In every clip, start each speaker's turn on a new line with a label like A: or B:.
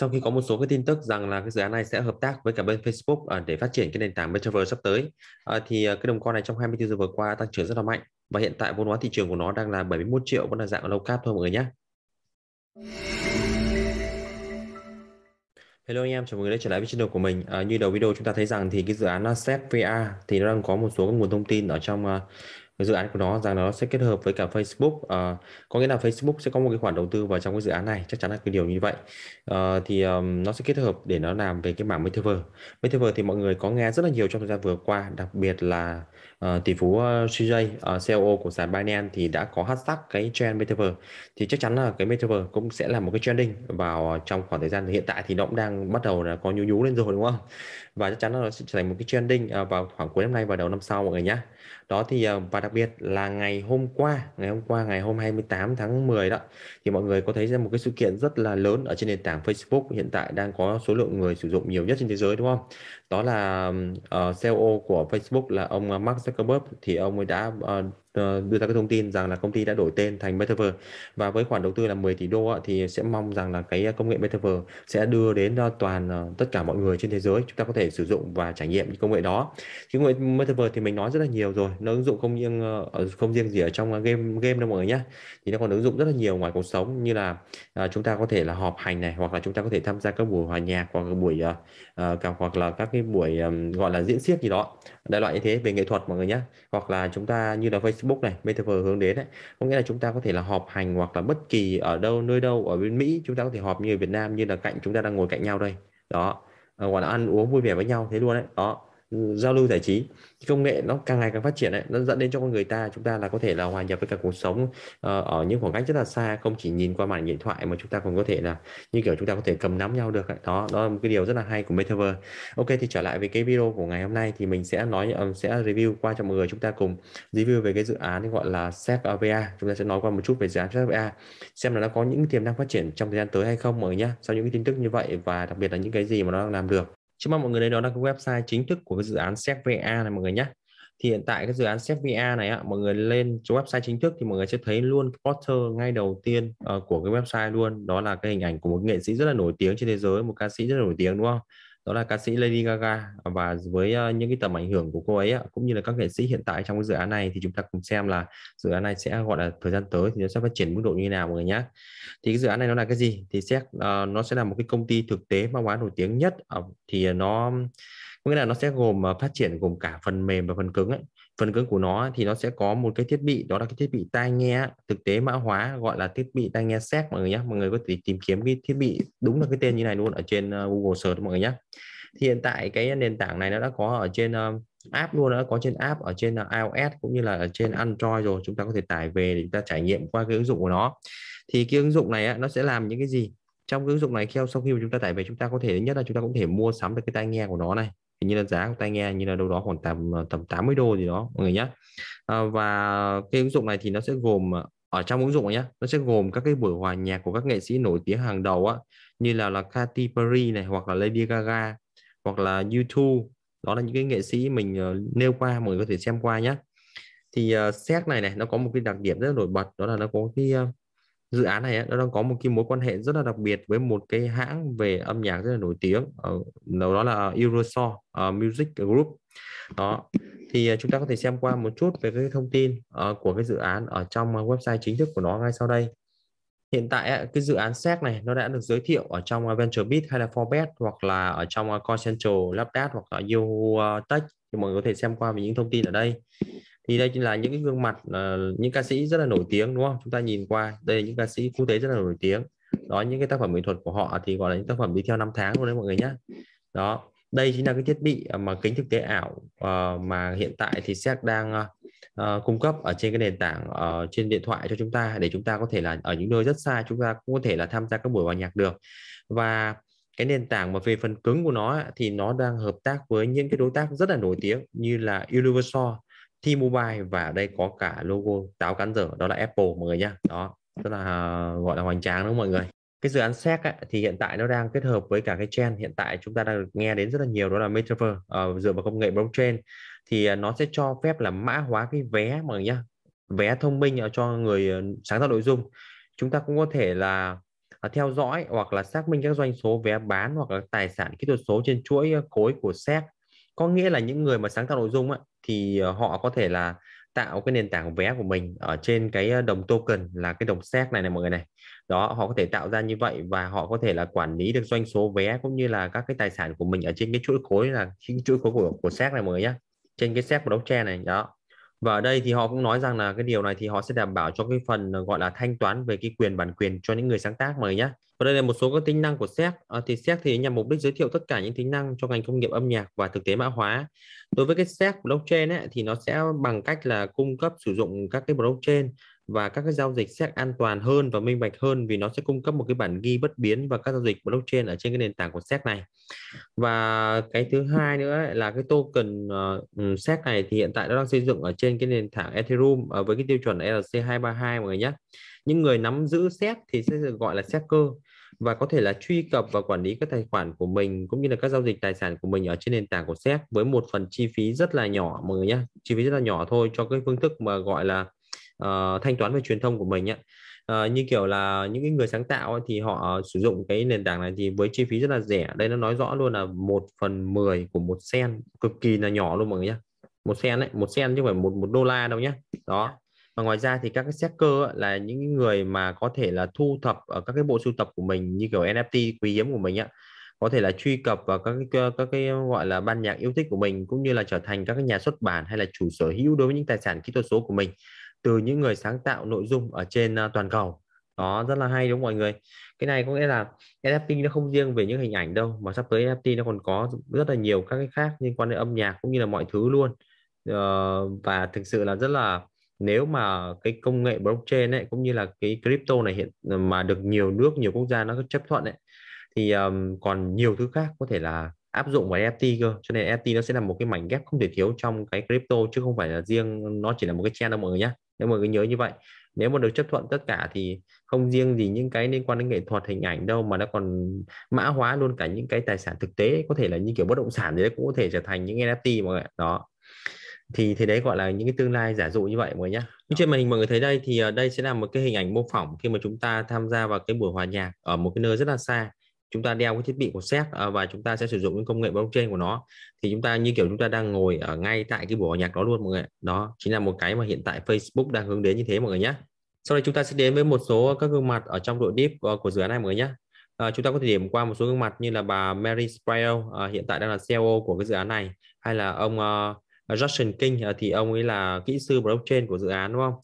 A: Sau khi có một số cái tin tức rằng là cái dự án này sẽ hợp tác với cả bên Facebook à, để phát triển cái nền tảng Metaverse sắp tới à, thì à, cái đồng coin này trong 24 giờ vừa qua tăng trưởng rất là mạnh và hiện tại vốn hóa thị trường của nó đang là 71 triệu vẫn là dạng low cap thôi mọi người nhé. Hello anh em, chào mừng người đã trở lại với channel của mình. À, như đầu video chúng ta thấy rằng thì cái dự án set VR thì nó đang có một số nguồn thông tin ở trong uh, cái dự án của nó rằng nó sẽ kết hợp với cả Facebook uh, có nghĩa là Facebook sẽ có một cái khoản đầu tư vào trong cái dự án này chắc chắn là cái điều như vậy uh, thì um, nó sẽ kết hợp để nó làm về cái mảng metaverse metaverse thì mọi người có nghe rất là nhiều trong thời gian vừa qua đặc biệt là uh, tỷ phú CJ uh, CEO của sàn Binance thì đã có hashtag cái trend metaverse thì chắc chắn là cái metaverse cũng sẽ là một cái trending vào trong khoảng thời gian hiện tại thì nó cũng đang bắt đầu là có nhú nhú lên rồi đúng không và chắc chắn là nó sẽ trở thành một cái trending uh, vào khoảng cuối năm nay và đầu năm sau mọi người nhé đó thì ờ, và đặc biệt là ngày hôm qua, ngày hôm qua ngày hôm 28 tháng 10 đó thì mọi người có thấy ra một cái sự kiện rất là lớn ở trên nền tảng Facebook hiện tại đang có số lượng người sử dụng nhiều nhất trên thế giới đúng không? Đó là uh, ờ, CEO của Facebook là ông ờ, Mark Zuckerberg thì ông ấy đã uh, Ờ, đưa ra cái thông tin rằng là công ty đã đổi tên thành Metaverse và với khoản đầu tư là 10 tỷ đô thì sẽ mong rằng là cái ờ, công nghệ Metaverse sẽ đưa đến ờ, toàn tất cả mọi người trên thế giới chúng ta có thể sử dụng và trải nghiệm những công nghệ đó. công nghệ Metaverse thì mình nói rất là nhiều rồi, nó ứng dụng không riêng không riêng gì ở trong game game đâu mọi người nhé. Thì nó còn ứng dụng rất là nhiều ngoài cuộc sống như là chúng ta có thể là họp hành này hoặc là chúng ta có thể tham gia các buổi hòa nhạc hoặc là buổi uh, cả, hoặc là các cái buổi um, gọi là diễn xiếc gì đó. Đại loại như thế về nghệ thuật mọi người nhé. Hoặc là chúng ta như là Facebook Facebook này, Metaverse hướng đến đấy, có nghĩa là chúng ta có thể là họp hành hoặc là bất kỳ ở đâu nơi đâu ở bên Mỹ chúng ta có thể họp như ở Việt Nam như là cạnh chúng ta đang ngồi cạnh nhau đây đó ờ, hoặc là ăn uống vui vẻ với nhau thế luôn đấy đó giao lưu giải trí công nghệ nó càng ngày càng phát triển ấy, nó dẫn đến cho con người ta chúng ta là có thể là hòa nhập với cả cuộc sống uh, ở những khoảng cách rất là xa không chỉ nhìn qua màn điện thoại mà chúng ta còn có thể là như kiểu chúng ta có thể cầm nắm nhau được ấy. đó đó là một cái điều rất là hay của metaverse ok thì trở lại với cái video của ngày hôm nay thì mình sẽ nói um, sẽ review qua cho mọi người chúng ta cùng review về cái dự án gọi là Sep VA chúng ta sẽ nói qua một chút về dự án Sep VA xem là nó có những tiềm năng phát triển trong thời gian tới hay không mọi người nhé sau những cái tin tức như vậy và đặc biệt là những cái gì mà nó đang làm được trước mắt mọi người đây đó là cái website chính thức của cái dự án SevVA này mọi người nhé thì hiện tại cái dự án SevVA này á, mọi người lên chỗ website chính thức thì mọi người sẽ thấy luôn poster ngay đầu tiên uh, của cái website luôn đó là cái hình ảnh của một nghệ sĩ rất là nổi tiếng trên thế giới một ca sĩ rất là nổi tiếng đúng không đó là ca sĩ Lady Gaga và với ờ, những cái tầm ảnh hưởng của cô ấy cũng như là các nghệ sĩ hiện tại trong cái dự án này thì chúng ta cùng xem là dự án này sẽ gọi là thời gian tới thì nó sẽ phát triển mức độ như nào mọi người nhé thì cái dự án này nó là cái gì thì sẽ uh, ờ, nó sẽ là một cái công ty thực tế văn hóa nổi tiếng nhất uh, thì nó có nghĩa là nó sẽ gồm uh, phát triển gồm cả phần mềm và phần cứng ấy phần cứng của nó thì nó sẽ có một cái thiết bị đó là cái thiết bị tai nghe thực tế mã hóa gọi là thiết bị tai nghe xét mọi người nhé mọi người có thể tìm kiếm cái thiết bị đúng là cái tên như này luôn ở trên ờ, Google search mọi người nhé thì hiện tại cái nền tảng này nó đã có ở trên ờ, app luôn đã có trên app ở trên ờ, iOS cũng như là ở trên Android rồi chúng ta có thể tải về để chúng ta trải nghiệm qua cái ứng dụng của nó thì cái ứng dụng này nó sẽ làm những cái gì trong cái ứng dụng này theo sau khi mà chúng ta tải về chúng ta có thể nhất là chúng ta cũng thể mua sắm được cái tai nghe của nó này hình như là giá của tai nghe như là đâu đó khoảng tầm ờ, tầm 80 đô gì đó mọi người nhé à, ờ, và cái ứng dụng này thì nó sẽ gồm ờ, ở trong ứng dụng nhé nó sẽ gồm các cái buổi hòa nhạc của các nghệ sĩ nổi tiếng hàng đầu á như là là Katy Perry này hoặc là Lady Gaga hoặc là YouTube đó là những cái nghệ sĩ mình nêu qua mọi người có thể xem qua nhé thì uh, xét này này nó có một cái đặc điểm rất là nổi bật đó là nó có cái uh, dự án này nó đang có một cái mối quan hệ rất là đặc biệt với một cái hãng về âm nhạc rất là nổi tiếng ở đó là Eurosaw ờ, Music Group đó thì ờ, chúng ta có thể xem qua một chút về cái thông tin ờ, của cái dự án ở trong website chính thức của nó ngay sau đây hiện tại cái dự án SEC này nó đã được giới thiệu ở trong VentureBeat hay là Forbes hoặc là ở trong Coin Central, hoặc là Yahoo Tech thì mọi người có thể xem qua về những thông tin ở đây thì đây chính là những cái gương mặt uh, những ca sĩ rất là nổi tiếng đúng không chúng ta nhìn qua đây là những ca sĩ quốc tế rất là nổi tiếng đó những cái tác phẩm nghệ thuật của họ thì gọi là những tác phẩm đi theo năm tháng luôn đấy mọi người nhé đó đây chính là cái thiết bị mà kính thực tế ảo uh, mà hiện tại thì SEC đang uh, cung cấp ở trên cái nền tảng uh, trên điện thoại cho chúng ta để chúng ta có thể là ở những nơi rất xa chúng ta cũng có thể là tham gia các buổi hòa nhạc được và cái nền tảng mà về phần cứng của nó thì nó đang hợp tác với những cái đối tác rất là nổi tiếng như là Universal T-Mobile và đây có cả logo táo cắn dở đó là Apple mọi người nhá đó rất là ờ, gọi là hoành tráng đúng không mọi người cái dự án SEC thì hiện tại nó đang kết hợp với cả cái trend hiện tại chúng ta đang được nghe đến rất là nhiều đó là metaverse uh, dựa vào công nghệ blockchain thì ờ, nó sẽ cho phép là mã hóa cái vé mọi người nhá vé thông minh cho người sáng tạo nội dung chúng ta cũng có thể là à, theo dõi hoặc là xác minh các doanh số vé bán hoặc là tài sản kỹ thuật số trên chuỗi khối của SEC có nghĩa là những người mà sáng tạo nội dung á, thì ờ, họ có thể là tạo cái nền tảng vé của mình ở trên cái ờ, đồng token là cái đồng xét này này mọi người này đó họ có thể tạo ra như vậy và họ có thể là quản lý được doanh số vé cũng như là các cái tài sản của mình ở trên cái chuỗi khối là cái chuỗi khối của của xét này mọi người nhé trên cái xét của blockchain này đó và ở đây thì họ cũng nói rằng là cái điều này thì họ sẽ đảm bảo cho cái phần ờ, gọi là thanh toán về cái quyền bản quyền cho những người sáng tác mời nhé và đây là một số các tính năng của SEC. À, ờ, thì SEC thì nhằm mục đích giới thiệu tất cả những tính năng trong ngành công nghiệp âm nhạc và thực tế mã hóa. Đối với cái SEC blockchain ấy, thì nó sẽ bằng cách là cung cấp sử dụng các cái blockchain và các cái giao dịch SEC an toàn hơn và minh bạch hơn vì nó sẽ cung cấp một cái bản ghi bất biến và các giao dịch blockchain ở trên cái nền tảng của SEC này. Và cái thứ hai nữa ấy, là cái token uh, ờ, ừ, SEC này thì hiện tại nó đang xây dựng ở trên cái nền tảng Ethereum uh, với cái tiêu chuẩn ERC232 mọi người nhé những người nắm giữ xét thì sẽ được gọi là xét cơ và có thể là truy cập và quản lý các tài khoản của mình cũng như là các giao dịch tài sản của mình ở trên nền tảng của SEC với một phần chi phí rất là nhỏ mọi người nhé chi phí rất là nhỏ thôi cho cái phương thức mà gọi là uh, thanh toán về truyền thông của mình nhé uh, ờ, như kiểu là những cái người sáng tạo ấy, thì họ sử dụng cái nền tảng này thì với chi phí rất là rẻ đây nó nói rõ luôn là một phần mười của một sen cực kỳ là nhỏ luôn mọi người nhé một sen đấy một sen chứ không phải một một đô la đâu nhé đó và ngoài ra thì các cái seeker là những người mà có thể là thu thập ở các cái bộ sưu tập của mình như kiểu NFT quý hiếm của mình á có thể là truy cập vào các cái, các cái gọi là ban nhạc yêu thích của mình cũng như là trở thành các cái nhà xuất bản hay là chủ sở hữu đối với những tài sản kỹ thuật số của mình từ những người sáng tạo nội dung ở trên ờ, toàn cầu đó rất là hay đúng không mọi người cái này có nghĩa là NFT nó không riêng về những hình ảnh đâu mà sắp tới NFT nó còn có rất là nhiều các cái khác liên quan đến âm nhạc cũng như là mọi thứ luôn ờ, và thực sự là rất là nếu mà cái công nghệ blockchain ấy cũng như là cái crypto này hiện ờ, mà được nhiều nước nhiều quốc gia nó chấp thuận ấy thì um, còn nhiều thứ khác có thể là áp dụng vào NFT cơ cho nên NFT nó sẽ là một cái mảnh ghép không thể thiếu trong cái crypto chứ không phải là riêng nó chỉ là một cái chain đâu mọi người nhé nếu mọi người nhớ như vậy nếu mà được chấp thuận tất cả thì không riêng gì những cái liên quan đến nghệ thuật hình ảnh đâu mà nó còn mã hóa luôn cả những cái tài sản thực tế có thể là như kiểu bất động sản thì đấy cũng có thể trở thành những NFT mọi người đó thì thì đấy gọi là những cái tương lai giả dụ như vậy mọi người nhé trên màn hình mọi người thấy đây thì ờ, đây sẽ là một cái hình ảnh mô phỏng khi mà chúng ta tham gia vào cái buổi hòa nhạc ở một cái nơi rất là xa chúng ta đeo cái thiết bị của xét ờ, và chúng ta sẽ sử dụng những công nghệ blockchain của nó thì chúng ta như kiểu chúng ta đang ngồi ở ngay tại cái buổi hòa nhạc đó luôn mọi người đó chính là một cái mà hiện tại Facebook đang hướng đến như thế mọi người nhé sau đây chúng ta sẽ đến với một số các gương mặt ở trong đội deep ờ, của dự án này mọi người nhé À, chúng ta có thể điểm qua một số gương mặt như là bà Mary Spiro à, hiện tại đang là CEO của cái dự án này hay là ông uh, Justin King à, thì ông ấy là kỹ sư blockchain của dự án đúng không?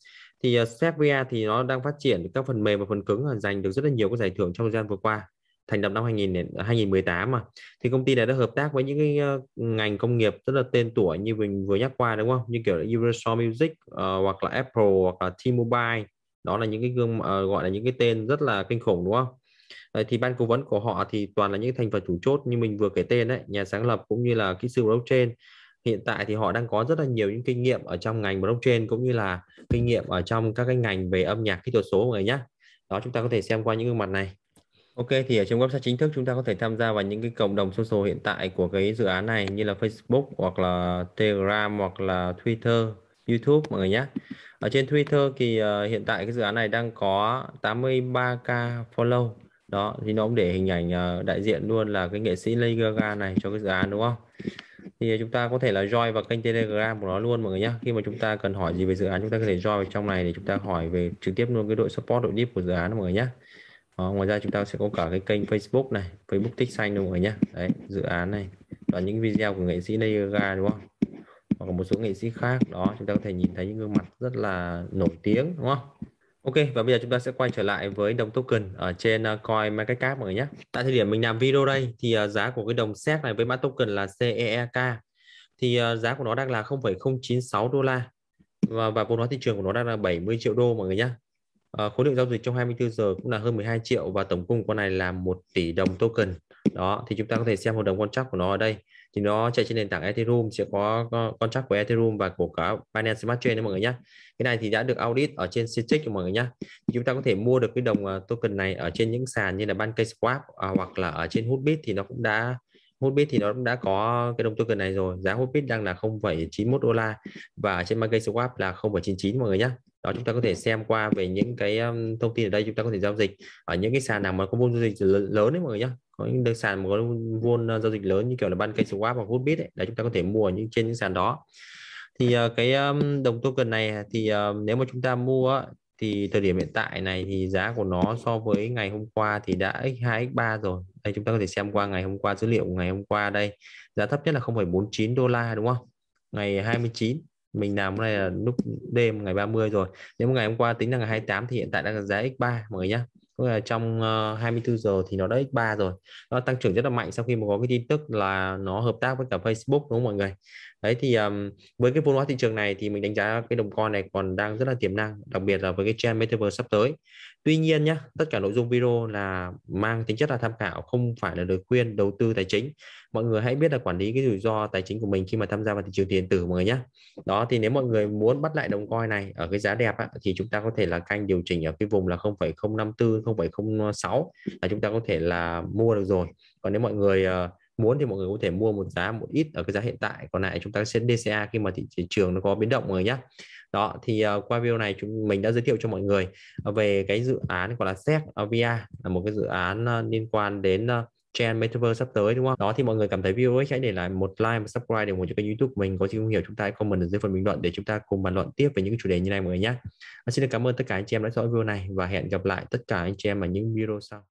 A: Thì à, Serbia thì nó đang phát triển các phần mềm và phần cứng giành được rất là nhiều các giải thưởng trong thời gian vừa qua thành lập năm 2000 2018 à, mà thì công ty này đã hợp tác với những cái ờ, ngành công nghiệp rất là tên tuổi như mình vừa nhắc qua đúng không như kiểu là Universal Music uh, hoặc là Apple hoặc là T-Mobile đó là những cái gương uh, gọi là những cái tên rất là kinh khủng đúng không thì ban cố vấn của họ thì toàn là những thành phần chủ chốt như mình vừa kể tên đấy nhà sáng lập cũng như là kỹ sư blockchain hiện tại thì họ đang có rất là nhiều những kinh nghiệm ở trong ngành blockchain cũng như là kinh nghiệm ở trong các cái ngành về âm nhạc kỹ thuật số mọi người nhé đó chúng ta có thể xem qua những gương mặt này Ok thì ở trên website chính thức chúng ta có thể tham gia vào những cái cộng đồng social hiện tại của cái dự án này như là Facebook hoặc là Telegram hoặc là Twitter, YouTube mọi người nhé. Ở trên Twitter thì uh, hiện tại cái dự án này đang có 83k follow. Đó thì nó cũng để hình ảnh uh, đại diện luôn là cái nghệ sĩ Lady Gaga này cho cái dự án đúng không? thì chúng ta có thể là join vào kênh telegram của nó luôn mọi người nhé khi mà chúng ta cần hỏi gì về dự án chúng ta có thể join vào trong này để chúng ta hỏi về trực tiếp luôn cái đội support đội deep của dự án mọi người nhé đó, ngoài ra chúng ta sẽ có cả cái kênh facebook này facebook tích xanh đúng mọi người nhé đấy dự án này và những video của nghệ sĩ Nayaga đúng không hoặc một số nghệ sĩ khác đó chúng ta có thể nhìn thấy những gương mặt rất là nổi tiếng đúng không Ok và bây giờ chúng ta sẽ quay trở lại với đồng token ở trên uh, coin marketcap mọi người nhé. Tại thời điểm mình làm video đây thì ờ, giá của cái đồng SEC này với mã token là cek e thì ờ, giá của nó đang là 0,096 đô la và và vốn hóa thị trường của nó đang là 70 triệu đô mọi người nhé. À, khối lượng giao dịch trong 24 giờ cũng là hơn 12 triệu và tổng cung con này là 1 tỷ đồng token. Đó thì chúng ta có thể xem hợp đồng contract của nó ở đây thì nó chạy trên nền tảng Ethereum sẽ có contract của Ethereum và của cả Binance Smart Chain đấy mọi người nhé cái này thì đã được audit ở trên Citrix mọi người nhé thì chúng ta có thể mua được cái đồng à, token này ở trên những sàn như là Bankay Swap à, hoặc là ở trên Hotbit thì nó cũng đã Hotbit thì nó cũng đã có cái đồng token này rồi giá Hotbit đang là 0,91 đô la và trên Bankay Swap là 0,99 mọi người nhé đó chúng ta có thể xem qua về những cái um, thông tin ở đây chúng ta có thể giao dịch ở những cái sàn nào mà có vốn giao dịch lớn đấy mọi người nhé có những đơn sàn mà có vốn giao dịch lớn như kiểu là ban cây swap hoặc hotbit ấy đấy chúng ta có thể mua những trên những sàn đó thì uh, cái um, đồng token này thì uh, nếu mà chúng ta mua thì thời điểm hiện tại này thì giá của nó so với ngày hôm qua thì đã x2 x3 rồi đây chúng ta có thể xem qua ngày hôm qua dữ liệu ngày hôm qua đây giá thấp nhất là 0,49 đô la đúng không ngày 29 mình làm cái này là lúc đêm ngày 30 rồi nếu mà ngày hôm qua tính là ngày 28 thì hiện tại đang là giá x3 mọi người nhé tức là trong uh, ờ, 24 giờ thì nó đã x3 rồi nó tăng trưởng rất là mạnh sau khi mà có cái tin tức là nó hợp tác với cả Facebook đúng không mọi người đấy thì um, với cái vốn hóa thị trường này thì mình đánh giá cái đồng coin này còn đang rất là tiềm năng đặc biệt là với cái trend metaverse sắp tới tuy nhiên nhé tất cả nội dung video là mang tính chất là tham khảo không phải là lời khuyên đầu tư tài chính mọi người hãy biết là quản lý cái rủi ro tài chính của mình khi mà tham gia vào thị trường tiền tử mọi người nhé đó thì nếu mọi người muốn bắt lại đồng coin này ở cái giá đẹp á, thì chúng ta có thể là canh điều chỉnh ở cái vùng là 0,054 0,06 là chúng ta có thể là mua được rồi còn nếu mọi người ờ, muốn thì mọi người có thể mua một giá một ít ở cái giá hiện tại còn lại chúng ta sẽ DCA khi mà thị trường nó có biến động rồi nhé đó thì uh, qua video này chúng mình đã giới thiệu cho mọi người ờ, về cái dự án gọi là Z VR là một cái dự án uh, liên quan đến uh, trend metaverse sắp tới đúng không? Đó thì mọi người cảm thấy video ấy hãy để lại một like và subscribe để ủng hộ cho kênh YouTube của mình. Có gì không hiểu chúng ta hãy comment ở dưới phần bình luận để chúng ta cùng bàn luận tiếp về những chủ đề như này mọi người nhé. xin được cảm ơn tất cả anh chị em đã theo dõi video này và hẹn gặp lại tất cả anh chị em ở những video sau.